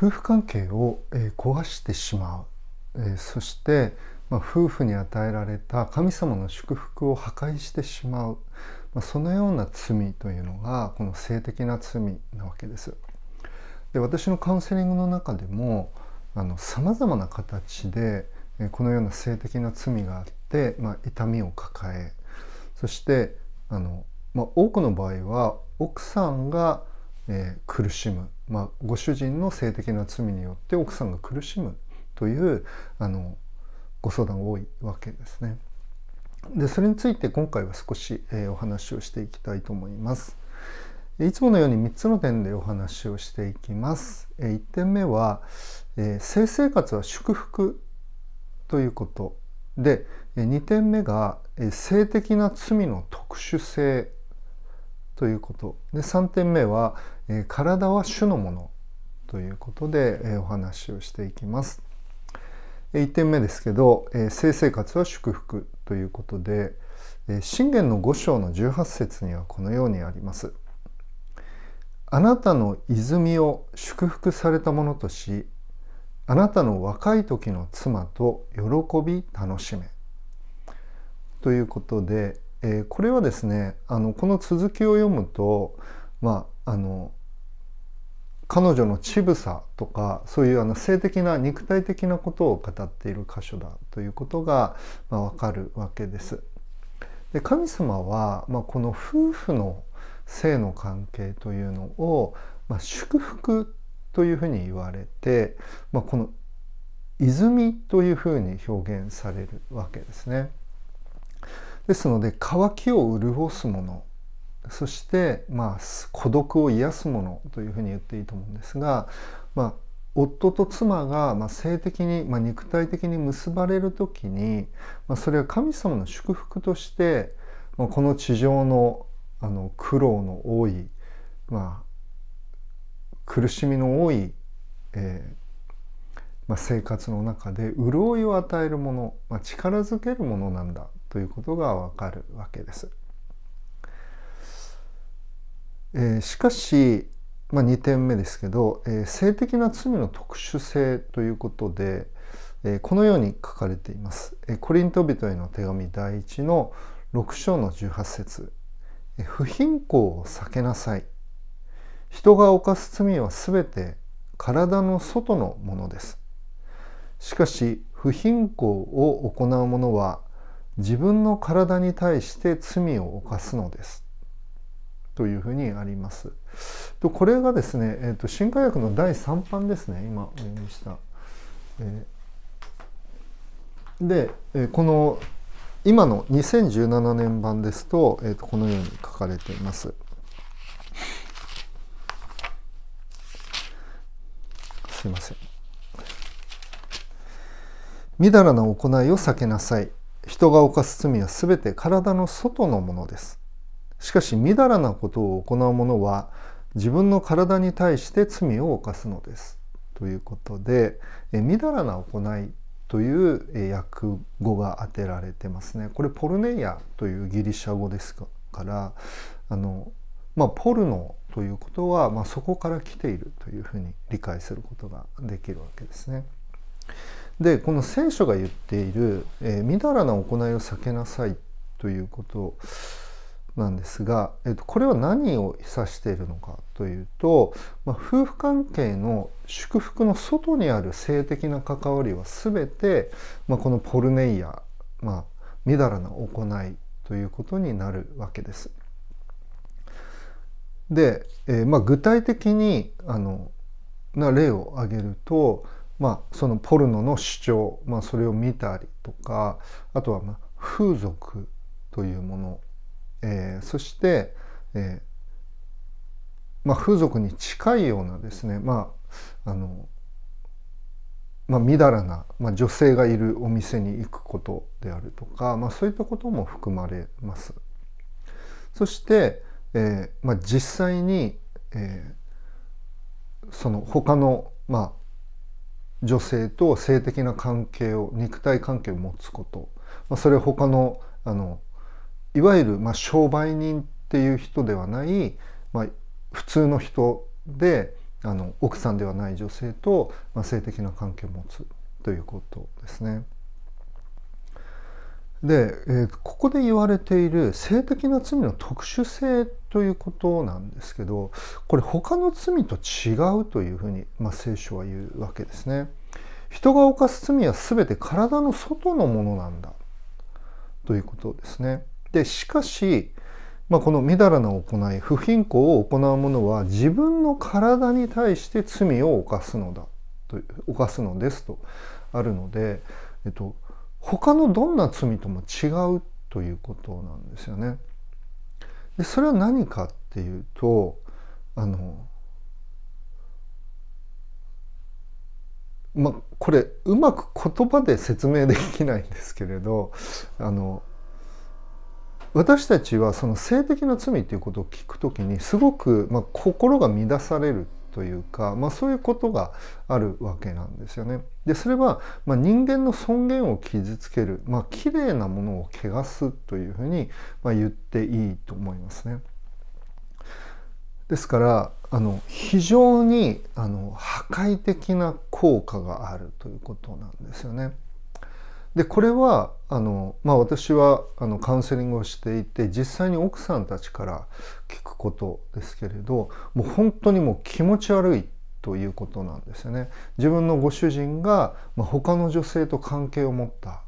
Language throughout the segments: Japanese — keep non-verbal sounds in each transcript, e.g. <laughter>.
夫婦関係を、え壊してしまう、えそして、ま夫婦に与えられた神様の祝福を破壊してしまう、まそのような罪というのがこの性的な罪なわけです。で私のカウンセリングの中でもさまざまな形でこのような性的な罪があって、まあ、痛みを抱えそしてあの、まあ、多くの場合は奥さんがえー、苦しむ、まあ、ご主人の性的な罪によって奥さんが苦しむというあのご相談が多いわけですね。でそれについて今回は少し、えー、お話をしていきたいと思います。いつものように3つの点でお話をしていきます。えー、1点目は、え性生活は祝福ということで2点目が性的な罪の特殊性ということで3点目はえ体は主のものということで、えお話をしていきます。え1点目ですけど、え性生活は祝福ということで、え信玄の5章の18節にはこのようにあります。あなたの泉を祝福されたものとし、あなたの若い時の妻と喜び楽しめ。ということで、えこれはですねあのこの続きを読むと、まあ、あの彼女の乳房とかそういうあの性的な肉体的なことを語っている箇所だということが、まあ、わかるわけです。で神様は、まあ、この夫婦の性の関係というのを、まあ、祝福というふうに言われて、まあ、この泉というふうに表現されるわけですね。ですので渇きを潤すものそして、まあ、孤独を癒すものというふうに言っていいと思うんですが、まあ、夫と妻が、まあ、性的に、まあ、肉体的に結ばれる時に、まあ、それは神様の祝福として、まあ、この地上のあの苦労の多い、まあ、苦しみの多い、えーまあ、生活の中で潤いを与えるもの、まあ、力づけるものなんだということがわかるわけです。えー、しかし、まあ、2点目ですけど、えー、性的な罪の特殊性ということで、えー、このように書かれています、えコリント人への手紙第1の6章の18節、え不貧困を避けなさい人が犯す罪はすべて体の外のものですしかし不貧困を行う者は自分の体に対して罪を犯すのですというふうにあります。とこれがですね、えーと、進化薬の第3版ですね、今お読みした。えー、で、えー、この今の2017年版ですと,、えーと、とこのように書かれています。すいません。みだらな行いを避けなさい。人が犯す罪はすべて体の外のものです。しかしみだらなことを行う者は自分の体に対して罪を犯すのです。ということで「えみだらな行い」という訳語が当てられてますね。これポルネイヤというギリシャ語ですからあの、まあ、ポルノということは、まあ、そこから来ているというふうに理解することができるわけですね。でこの聖書が言っている「えみだらな行いを避けなさい」ということなんですが、えっと、これは何を指しているのかというと、まあ、夫婦関係の祝福の外にある性的な関わりは全て、まあ、このポルネイヤ、まあ、みだらな行いということになるわけです。で、えー、まあ、具体的にあのな例を挙げると、まあ、そのポルノの主張、まあ、それを見たりとかあとはまあ風俗というものえー、そして、えー、まあ、風俗に近いようなですね、まああのまあ、みだらな、まあ、女性がいるお店に行くことであるとか、まあ、そういったことも含まれます。そして、えーまあ、実際に、えー、その他の、まあ、女性と性的な関係を肉体関係を持つこと、まあ、それ他のあのいわゆるま商売人っていう人ではない、まあ、普通の人であの奥さんではない女性と、ま性的な関係を持つということですね。で、えー、ここで言われている性的な罪の特殊性ということなんですけどこれ他の罪と違うというふうに、まあ、聖書は言うわけですね。人が犯す罪は全て体の外のものなんだということですね。ししかし、まあ、このみだらな行い不貧困を行う者は自分の体に対して罪を犯すのだと犯すのですとあるので、えっと、他のどんな罪とも違うということなんですよね。でそれは何かっていうとあのまあこれうまく言葉で説明できないんですけれどあの私たちはその性的な罪ということを聞くときにすごくま心が乱されるというか、まあ、そういうことがあるわけなんですよね。でそれは、ま人間の尊厳を傷つける、まあ、綺麗なものを汚すというふうに、ま言っていいと思いますね。ですからあの非常にあの破壊的な効果があるということなんですよね。でこれはあの、まあ、私はあのカウンセリングをしていて実際に奥さんたちから聞くことですけれどもう本当にもう気持ち悪いということなんですよね。自分のご主人が、まあ、他の女性と関係を持った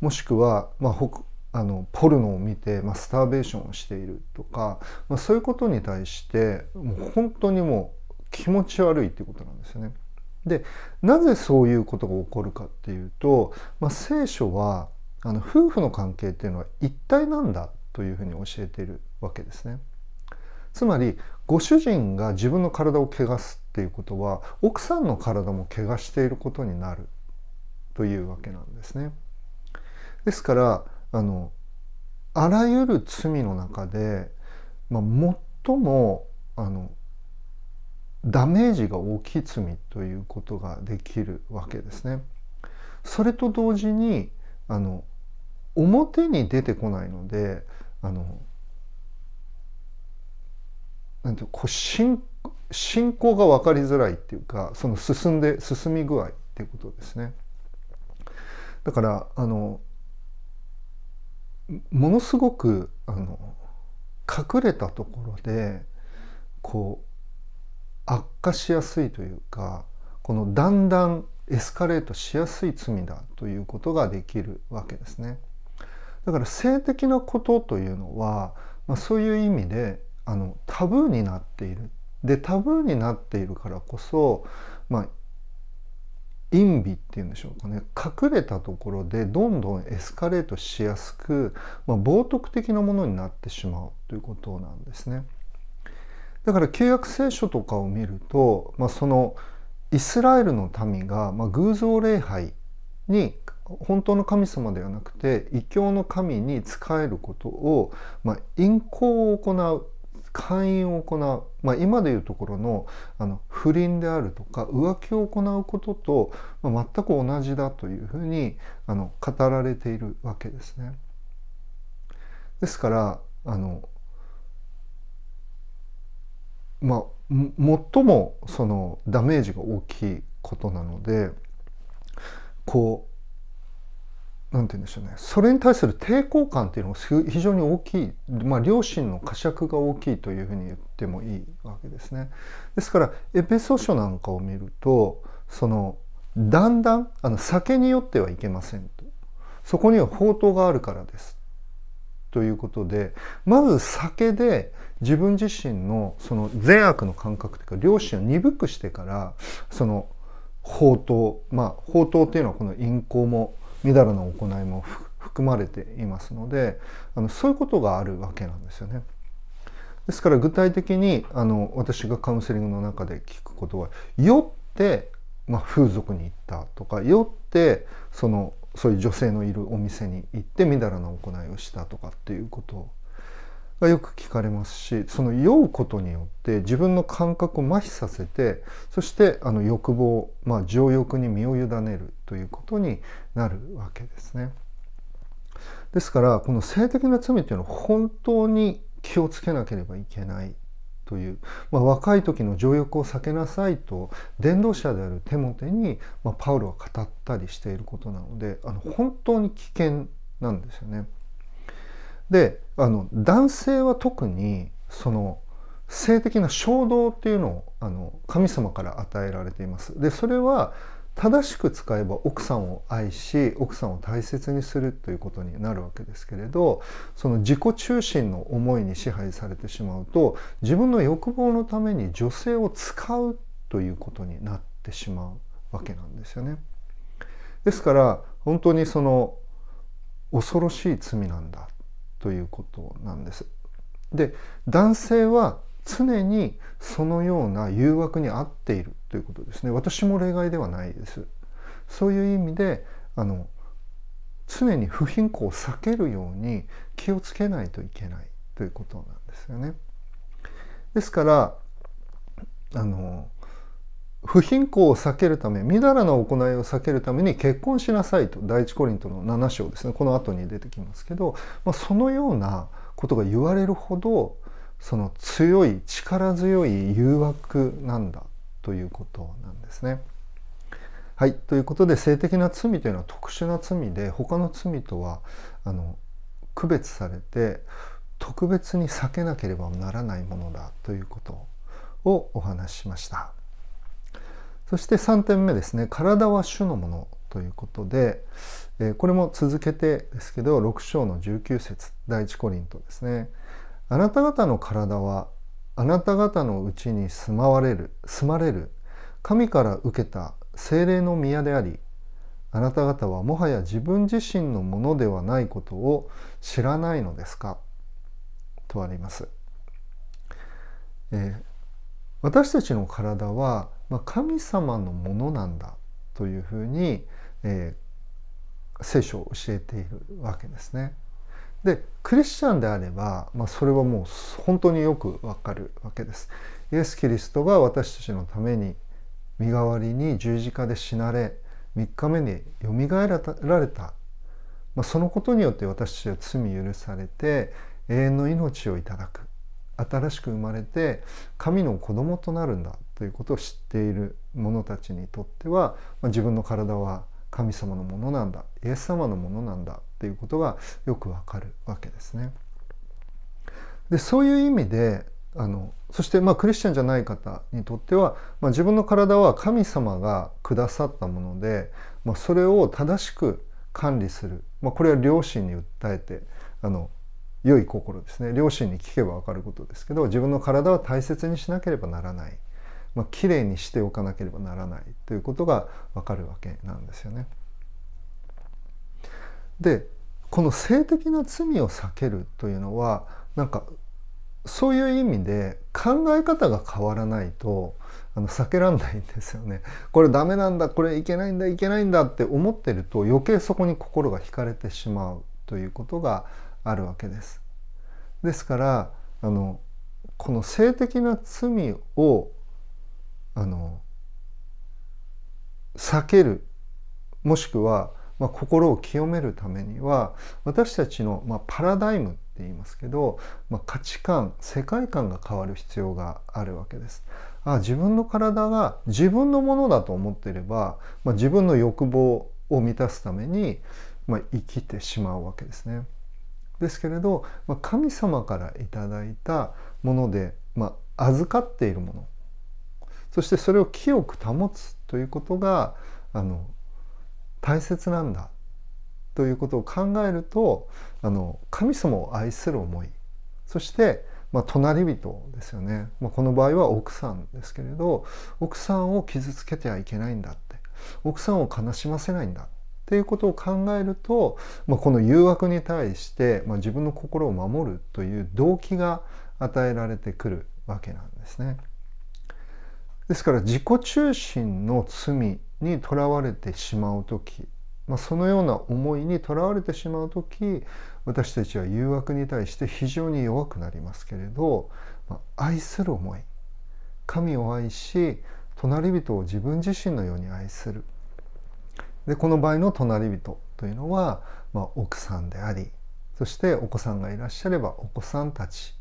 もしくは、まあ、ほあのポルノを見て、まあ、スターベーションをしているとか、まあ、そういうことに対してもう本当にもう気持ち悪いっていうことなんですよね。でなぜそういうことが起こるかっていうと、まあ、聖書はあの夫婦の関係っていうのは一体なんだというふうに教えているわけですね。つまりご主人が自分の体を汚すっていうことは奥さんの体も汚していることになるというわけなんですね。ですからあのあらゆる罪の中で、まあ、最もあのダメージが大きい罪ということができるわけですね。それと同時にあの表に出てこないのであのなんていうこう進進行が分かりづらいっていうかその進んで進み具合っていうことですね。だからあのものすごくあの隠れたところでこう悪化しやすいというかこのだんだんエスカレートしやすい罪だということができるわけですね。だから性的なことというのは、まあ、そういう意味であのタブーになっている。でタブーになっているからこそ、まあ、陰っていうんでしょうかね隠れたところでどんどんエスカレートしやすく、まあ、冒涜的なものになってしまうということなんですね。だから旧約聖書とかを見ると、まあ、そのイスラエルの民が、まあ、偶像礼拝に本当の神様ではなくて異教の神に仕えることを、まあ、淫行を行う勧誘を行う、まあ、今でいうところのあの不倫であるとか浮気を行うことと、まあ、全く同じだというふうにあの語られているわけですね。ですからあのまあ、最もそのダメージが大きいことなのでこう何て言うんでしょうねそれに対する抵抗感っていうのが非常に大きい、まあ、両親の呵責が大きいというふうに言ってもいいわけですね。ですからエペソ書なんかを見るとそのだんだんあの酒によってはいけませんとそこには宝刀があるからですということでまず酒で自分自身のその善悪の感覚というか良心を鈍くしてからその法刀まあ法刀っていうのはこの陰行もみだらな行いも含まれていますのであのそういうことがあるわけなんですよね。ですから具体的にあの私がカウンセリングの中で聞くことは酔って、まあ、風俗に行ったとか酔ってそのそういう女性のいるお店に行ってみだらな行いをしたとかっていうことがよく聞かれますしその酔うことによって自分の感覚を麻痺させてそしてあの欲望、まあ、情欲に身を委ねるということになるわけですね。ですからこの性的な罪というのは本当に気をつけなければいけないという、まあ、若い時の情欲を避けなさいと伝道者であるテモテに、まあ、パウロは語ったりしていることなのであの本当に危険なんですよね。であの男性は特にその性的な衝動っていうのをあの神様から与えられています。でそれは正しく使えば奥さんを愛し奥さんを大切にするということになるわけですけれどその自己中心の思いに支配されてしまうと自分の欲望のために女性を使うということになってしまうわけなんですよね。ですから本当にその恐ろしい罪なんだということなんです。で男性は常にそのような誘惑に合っているということですね私も例外ではないですそういう意味であの常に不貧困を避けるように気をつけないといけないということなんですよねですからあの不貧困を避けるため、みだらな行いを避けるために結婚しなさいと、第一コリントの7章ですね、この後に出てきますけど、まあ、そのようなことが言われるほど、その強い、力強い誘惑なんだということなんですね。はい、ということで性的な罪というのは特殊な罪で他の罪とはあの区別されて特別に避けなければならないものだということをお話ししました。そして3点目ですね体は主のものということで、えこれも続けてですけど6章の19節第一コリントですねあなた方の体はあなた方のうちに住まわれる住まれる神から受けた精霊の宮でありあなた方はもはや自分自身のものではないことを知らないのですかとあります、えー、私たちの体はまあ、神様のものなんだというふうに、えー、聖書を教えているわけですね。でクリスチャンであれば、まあ、それはもう本当によくわかるわけです。イエス・キリストが私たちのために身代わりに十字架で死なれ3日目によみがえられた、まあ、そのことによって私たちは罪許されて永遠の命をいただく新しく生まれて神の子供となるんだということを知っている者たちにとっては、まあ、自分の体は神様のものなんだイエス様のものなんだということがよくわかるわけですね。でそういう意味であのそしてまあクリスチャンじゃない方にとっては、まあ、自分の体は神様がくださったもので、まあ、それを正しく管理する、まあ、これは両親に訴えてあの良い心ですね両親に聞けば分かることですけど自分の体は大切にしなければならないまあ、きれいにしておかなければならないということがわかるわけなんですよね。でこの性的な罪を避けるというのはなんかそういう意味で考え方が変わらないとあの避けらんないんですよね。これダメなんだこれいけないんだいけないんだって思ってると余計そこに心が惹かれてしまうということがあるわけです。ですからあのこの性的な罪をあの避けるもしくは、まあ、心を清めるためには私たちの、まあ、パラダイムって言いますけど、まあ、価値観世界観が変わる必要があるわけです。あ自分の体が自分のものだと思っていれば、まあ、自分の欲望を満たすために、まあ、生きてしまうわけですね。ですけれど、まあ、神様から頂いたもので、まあ、預かっているものそしてそれを清く保つということがあの大切なんだということを考えるとあの神様を愛する思いそして、まあ、隣人ですよね、まあ、この場合は奥さんですけれど奥さんを傷つけてはいけないんだって奥さんを悲しませないんだっていうことを考えると、まあ、この誘惑に対して、ま自分の心を守るという動機が与えられてくるわけなんですね。ですから自己中心の罪にとらわれてしまう時、まあ、そのような思いにとらわれてしまう時私たちは誘惑に対して非常に弱くなりますけれど、まあ、愛する思い神を愛し隣人を自分自身のように愛するでこの場合の隣人というのは、まあ、奥さんでありそしてお子さんがいらっしゃればお子さんたち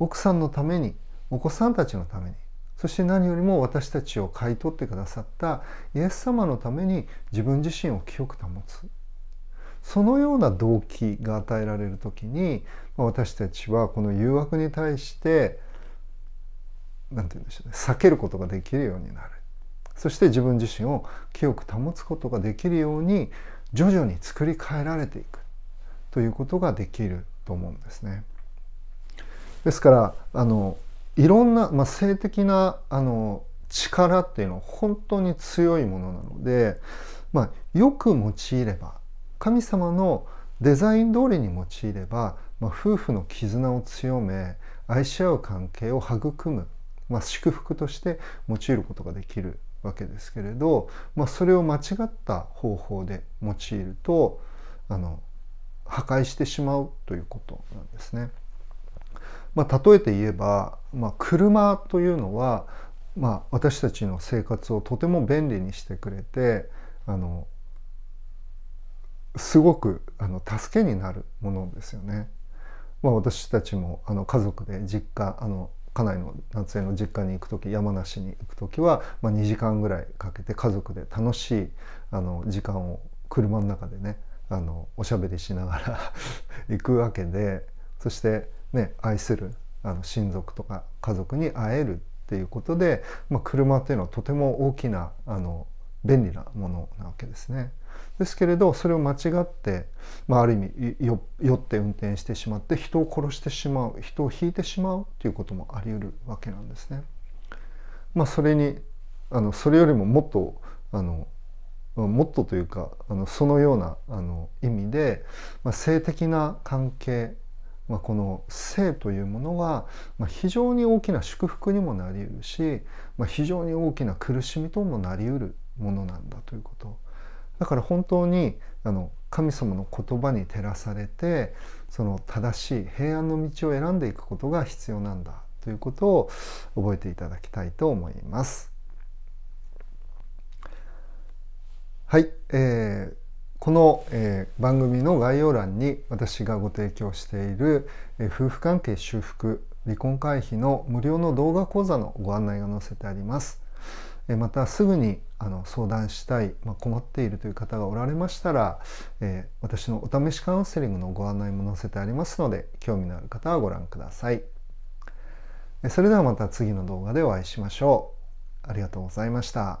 奥さんのためにお子さんたちのためにそして何よりも私たちを買い取ってくださったイエス様のために自分自身を清く保つそのような動機が与えられる時に私たちはこの誘惑に対して何て言うんでしょうね避けることができるようになるそして自分自身を清く保つことができるように徐々に作り変えられていくということができると思うんですね。ですからあのいろんな、まあ、性的なあの力っていうのは本当に強いものなので、まあ、よく用いれば神様のデザイン通りに用いれば、まあ、夫婦の絆を強め愛し合う関係を育む、まあ、祝福として用いることができるわけですけれど、まあ、それを間違った方法で用いるとあの破壊してしまうということなんですね。まあ、例えて言えば、まあ、車というのは、まあ、私たちの生活をとても便利にしてくれてあのすごくあの助けになるものですよね。まあ、私たちもあの家族で実家あの家内の夏江の実家に行く時山梨に行く時は、まあ、2時間ぐらいかけて家族で楽しいあの時間を車の中でねあのおしゃべりしながら <laughs> 行くわけでそしてね、愛するあの親族とか家族に会えるっていうことで、まあ、車っていうのはとても大きなあの便利なものなわけですね。ですけれどそれを間違って、まあ、ある意味酔って運転してしまって人を殺してしまう人を引いてしまうということもあり得るわけなんですね。まあ、それにあのそれよりももっとあのもっとというかあのそのようなあの意味で、まあ、性的な関係まあ、この性というものは、まあ、非常に大きな祝福にもなりうるし、まあ、非常に大きな苦しみともなりうるものなんだということだから本当にあの神様の言葉に照らされてその正しい平安の道を選んでいくことが必要なんだということを覚えていただきたいと思います。はい、えー、この、えー、番組の概要欄に私がご提供している、えー、夫婦関係修復離婚回避の無料の動画講座のご案内が載せてあります。えー、またすぐにあの相談したい、まあ、困っているという方がおられましたら、え私のお試しカウンセリングのご案内も載せてありますので興味のある方はご覧ください。それではまた次の動画でお会いしましょう。ありがとうございました。